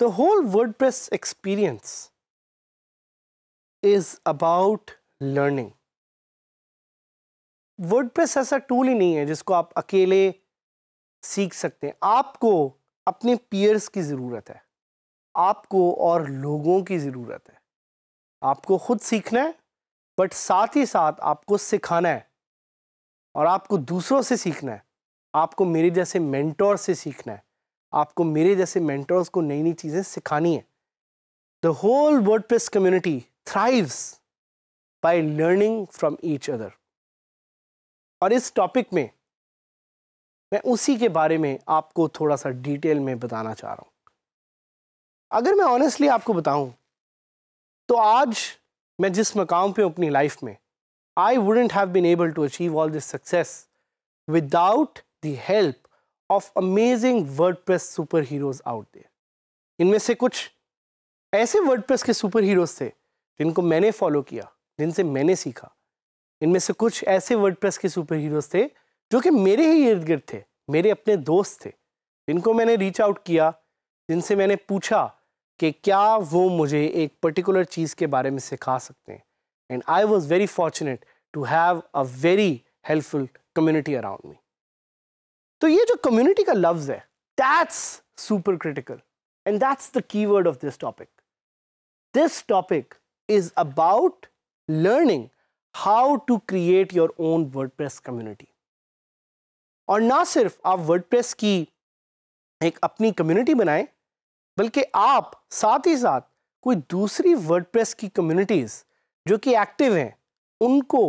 The whole WordPress experience is about learning. WordPress ऐसा tool ही नहीं है जिसको आप अकेले सीख सकते हैं आपको अपने पीयर्स की ज़रूरत है आपको और लोगों की ज़रूरत है आपको खुद सीखना है बट साथ ही साथ आपको सिखाना है और आपको दूसरों से सीखना है आपको मेरे जैसे मैंटोर से सीखना है आपको मेरे जैसे मैंटोर्स को नई नई चीज़ें सिखानी है the whole WordPress community thrives by learning from each other और इस टॉपिक में मैं उसी के बारे में आपको थोड़ा सा डिटेल में बताना चाह रहा हूँ अगर मैं ऑनेस्टली आपको बताऊँ तो आज मैं जिस मकाम पे अपनी लाइफ में I wouldn't have been able to achieve all this success without the help of amazing WordPress super heroes out there इनमें से कुछ ऐसे वर्ड प्रेस के सुपर हीरोज थे जिनको मैंने फॉलो किया जिनसे मैंने सीखा इनमें से कुछ ऐसे वर्डप्रेस के सुपर हीरोज थे जो कि मेरे ही इर्द गिर्द थे मेरे अपने दोस्त थे जिनको मैंने रीच आउट किया जिनसे मैंने पूछा कि क्या वो मुझे एक पर्टिकुलर चीज़ के बारे में सिखा सकते हैं and I was very fortunate to have a very helpful community around me तो ये जो कम्युनिटी का लफ्ज़ है that's super critical and that's the key word of this topic this topic is about learning how to create your own press community और ना सिर्फ आप प्रेस की एक अपनी कम्युनिटी बनाएं बल्कि आप साथ ही साथ कोई दूसरी प्रेस की कम्युनिटीज़ जो कि एक्टिव हैं उनको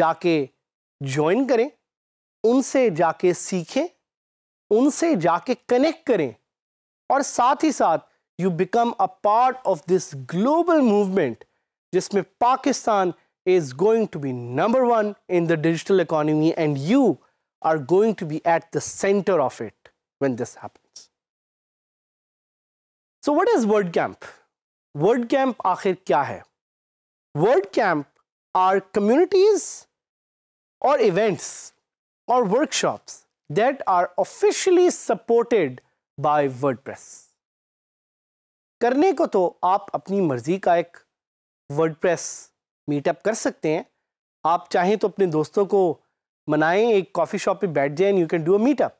जाके ज्वाइन करें उनसे जाके सीखें उनसे जाके कनेक्ट करें और साथ ही साथ you become a part of this global movement जिसमें Pakistan is going to be number one in the digital economy and you are going to be at the center of it when this happens. So what is WordCamp? WordCamp आखिर क्या है? WordCamp are communities or events or workshops that are officially supported by WordPress. करने को तो आप अपनी मर्जी का एक WordPress मीटअप कर सकते हैं आप चाहें तो अपने दोस्तों को मनाएं एक कॉफ़ी शॉप पे बैठ जाएं you can do a meetup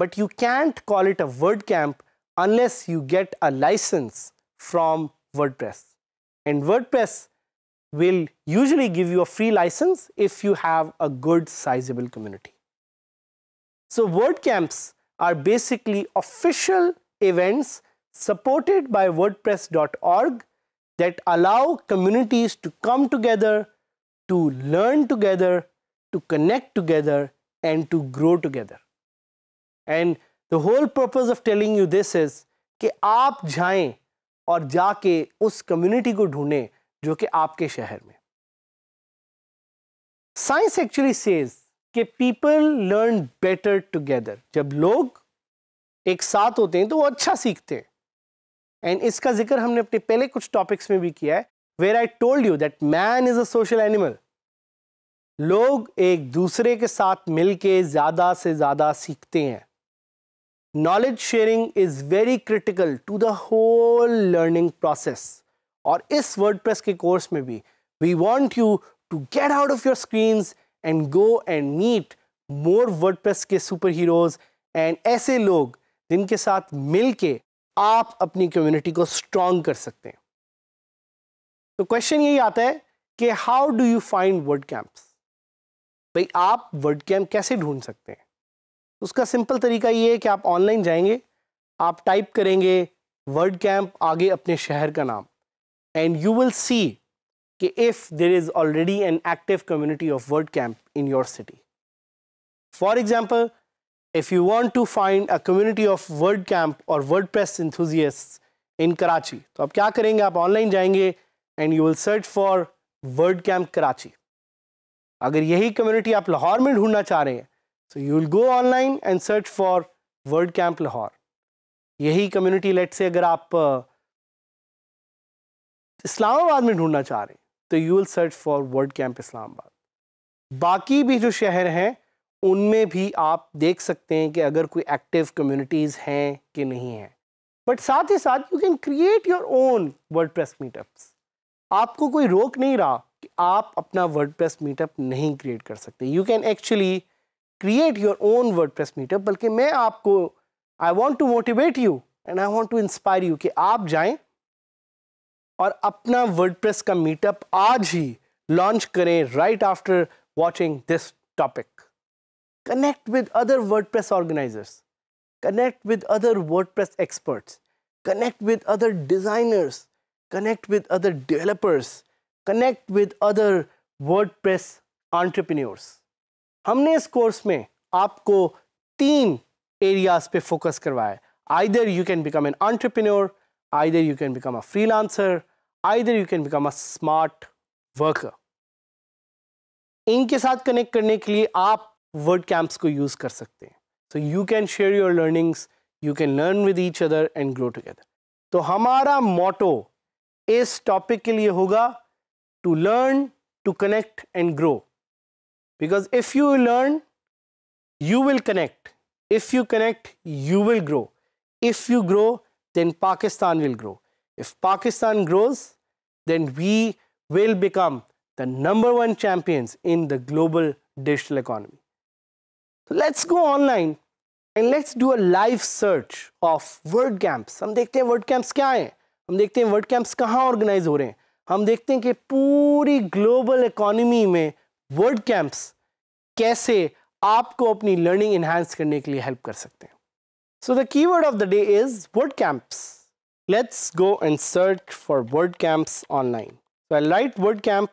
but you can't call it a WordCamp unless you get a license from WordPress and WordPress will usually give you a free license if you have a good sizeable community basically official events supported by WordPress dot org that allow communities to come together, to learn together, to connect together, and to grow together. And the whole purpose of telling you this is कि आप जाएं और जाके उस community को ढूंढें जो कि आपके शहर में साइंस एक्चुअली सेज कि पीपल लर्न बेटर टुगेदर जब लोग एक साथ होते हैं तो वो अच्छा सीखते हैं एंड इसका जिक्र हमने अपने पहले कुछ टॉपिक्स में भी किया है where I told you that man is a social animal लोग एक दूसरे के साथ मिलके ज़्यादा से ज़्यादा सीखते हैं knowledge sharing is very critical to the whole learning process और इस प्रेस के कोर्स में भी we want you to get out of your screen and go and meet more press के सुपर हीरोज़ एंड ऐसे लोग जिनके साथ मिल के आप अपनी कम्युनिटी को स्ट्रांग कर सकते हैं तो क्वेश्चन यही आता है कि how do you find WordCamps भाई आप वर्ड कैंप कैसे ढूंढ सकते हैं उसका सिंपल तरीका ये है कि आप ऑनलाइन जाएंगे आप टाइप करेंगे वर्ड कैंप आगे अपने शहर का नाम एंड यू विल सी कि if there is already an active community of WordCamp in your city for example If you want to find a community of WordCamp or WordPress enthusiasts in Karachi, तो आप क्या करेंगे आप online जाएंगे and you will search for WordCamp Karachi अगर यही community आप लाहौर में ढूंढना चाह रहे हैं तो you will go online and search for WordCamp Lahore यही कम्युनिटी लेट से अगर आप इस्लामाबाद में ढूंढना चाह रहे हैं तो you will search for WordCamp Islamabad बाकी भी जो शहर हैं उनमें भी आप देख सकते हैं कि अगर कोई एक्टिव कम्युनिटीज़ हैं कि नहीं हैं बट साथ ही साथ you can create your own WordPress meetups आपको कोई रोक नहीं रहा कि आप अपना वर्ड प्रेस मीटअप नहीं क्रिएट कर सकते you can actually create your own WordPress meetup बल्कि मैं आपको I want to motivate you and I want to inspire you कि आप जाएं और अपना वर्ड प्रेस का मीटअप आज ही लॉन्च करें right after watching this topic Connect with other WordPress organizers. Connect with other WordPress experts. Connect with other designers. Connect with other developers. Connect with other WordPress entrepreneurs. हमने इस course में आपको तीन areas पे focus करवाया either you can become an entrepreneur, either you can become a freelancer, either you can become a smart worker इनके साथ connect करने के लिए आप वर्ड कैंप्स को यूज़ कर सकते हैं so you can share your learnings you can learn with each other and grow together तो हमारा मोटो इस टॉपिक के लिए होगा to learn to connect and grow because if you learn you will connect if you connect you will grow if you grow then Pakistan will grow if Pakistan grows then we will become the number one champions in the global digital economy let's go online and let's do a live search of word camps हम देखते हैं word camps क्या हैं हम देखते हैं word camps कहाँ organise हो रहे हैं हम देखते हैं कि पूरी ग्लोबल इकोनॉमी में वर्ड कैंप्स कैसे आपको अपनी लर्निंग इन्हांस करने के लिए हेल्प कर सकते हैं so the key word of the day is word camps let's go and search for word camps online right word camp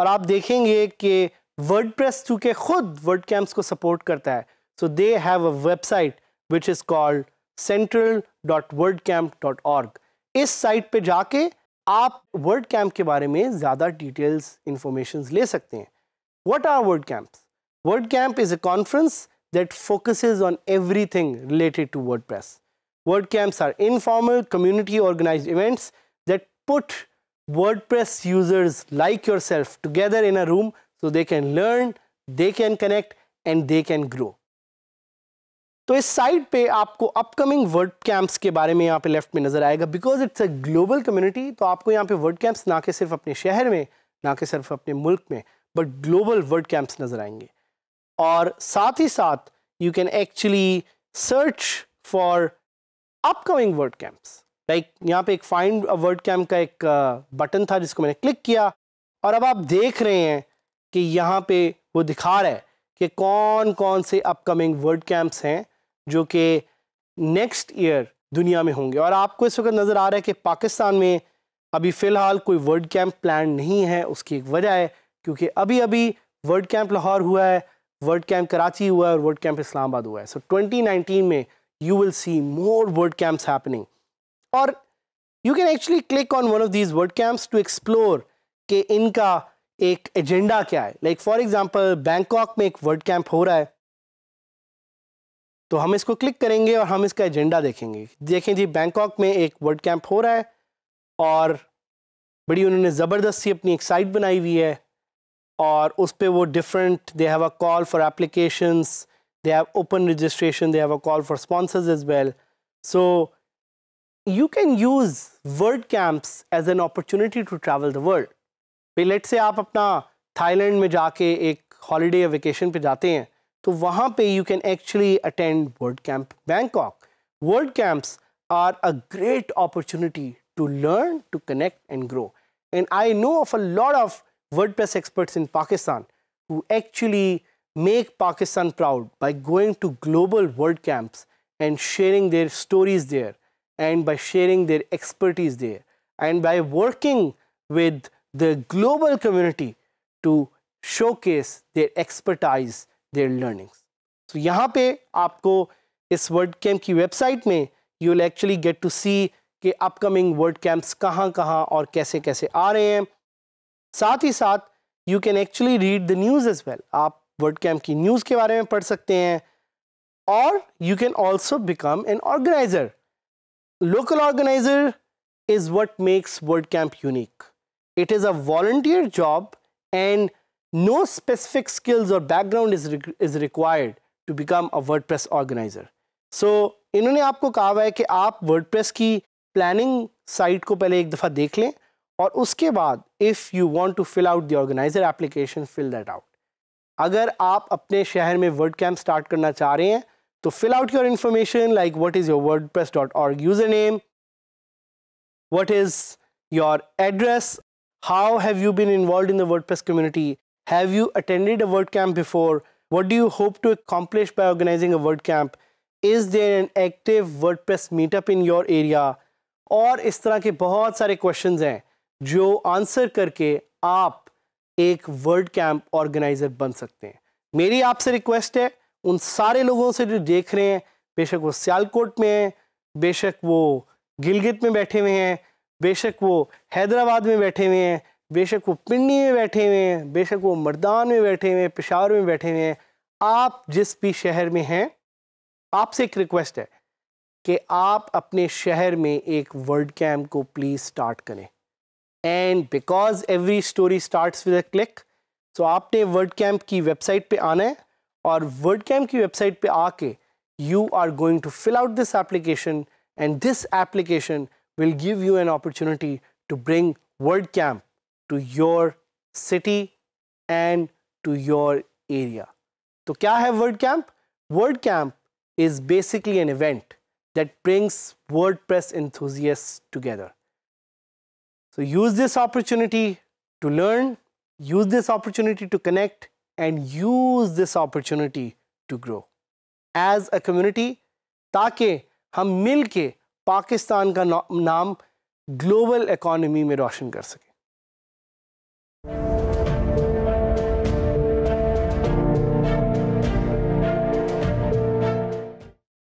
और आप देखेंगे कि प्रेस चूंकि खुद वर्ड को सपोर्ट करता है so they have a website which is called central dot word इस साइट पर जाके आप वर्ड के बारे में ज़्यादा डिटेल्स इंफॉर्मेशन ले सकते हैं what are word camps word camp is a conference that focus on everything related to WordPress word camps are informal community organize events that put WordPress users like yourself together in a room so they can learn they can connect and they can grow तो इस site पे आपको upcoming word camps के बारे में यहाँ पे left में नज़र आएगा because it's a global community तो आपको यहाँ पे वर्ड कैंप्स ना कि सिर्फ अपने शहर में ना कि सिर्फ अपने मुल्क में बट ग्लोबल वर्ड कैंप्स नज़र आएंगे और साथ ही साथ you can actually search for upcoming word camps like यहाँ पे एक फाइंड वर्ड कैम्प का एक बटन uh, था जिसको मैंने क्लिक किया और अब आप देख रहे हैं कि यहाँ पे वो दिखा रहा है कि कौन कौन से अपकमिंग वर्ल्ड कैंप्स हैं जो कि नेक्स्ट ईयर दुनिया में होंगे और आपको इस वक्त नज़र आ रहा है कि पाकिस्तान में अभी फ़िलहाल कोई वर्ल्ड कैंप प्लान नहीं है उसकी एक वजह है क्योंकि अभी अभी वर्ल्ड कैंप लाहौर हुआ है वर्ल्ड कैंप कराची हुआ है और वर्ल्ड कैंप इस्लामाबाद हुआ है सो so, 2019 में you will see more word camps happening और you can actually click on one of these word camps to explore कि इनका एक एजेंडा क्या है लाइक फॉर एग्जांपल बैंकॉक में एक वर्ल्ड कैंप हो रहा है तो हम इसको क्लिक करेंगे और हम इसका एजेंडा देखेंगे देखें जी बैंकॉक में एक वर्ल्ड कैंप हो रहा है और बड़ी उन्होंने ज़बरदस्ती अपनी एक साइट बनाई हुई है और उस पर वो different they have a call for applications they have open registration they have a call for sponsors as well so you can use word camps as an opportunity to travel the world let say आप अपना Thailand में जाके एक holiday या vacation पे जाते हैं तो वहाँ पे you can actually attend word camp Bangkok word camps are a great opportunity to learn to connect and grow and I know of a lot of WordPress experts in Pakistan who actually make Pakistan proud by going to global word camps and sharing their stories there and by sharing their expertise there and by working with the global community to showcase their expertise, their learnings. So यहाँ पे आपको इस word camp की website में you will actually get to see कि upcoming word camps कहाँ कहाँ और कैसे कैसे आ रहे हैं साथ ही साथ you can actually read the news as well आप वर्ड कैम्प की न्यूज़ के बारे में पढ़ सकते हैं और you can also become an organizer local organizer is what makes word camp unique It is a volunteer job and no specific skills or background is, re is required to become a WordPress organizer. So इन्होंने आपको कहा हुआ है कि आप WordPress की planning site को पहले एक दफ़ा देख लें और उसके बाद if you want to fill out the organizer application fill that out अगर आप अपने शहर में वर्ड कैंप स्टार्ट करना चाह रहे हैं तो fill out your information like what is your WordPress dot org username what is your address How have you been involved in the WordPress community? Have you attended a WordCamp before? What do you hope to accomplish by organizing a WordCamp? Is there an active WordPress meetup in your area? और इस तरह के बहुत सारे questions हैं जो answer करके आप एक वर्ल्ड कैंप ऑर्गेनाइजर बन सकते हैं मेरी आपसे रिक्वेस्ट है उन सारे लोगों से जो देख रहे हैं बेशक वो सियालकोट में हैं बेशक वो गिलगित में बैठे हुए हैं बेशक वो हैदराबाद में बैठे हुए हैं बेशक वो पिंडी में बैठे हुए हैं बेशक वो मर्दान में बैठे हुए हैं पिशावर में बैठे हुए हैं आप जिस भी शहर में हैं आपसे एक रिक्वेस्ट है कि आप अपने शहर में एक वर्ल्ड कैम्प को प्लीज़ स्टार्ट करें and because every story start with a click so आपने वर्ल्ड कैम्प की वेबसाइट पे आना है और वर्ल्ड कैम्प की वेबसाइट पे आके you are going to fill out this application and this application will give you an opportunity to bring WordCamp to your city and to your area. So, kya hai WordCamp? WordCamp is basically an event that brings WordPress enthusiasts together. So use this opportunity to learn, use this opportunity to connect, and use this opportunity to grow as a community ताकि हम मिल पाकिस्तान का नाम global economy में रोशन कर सकें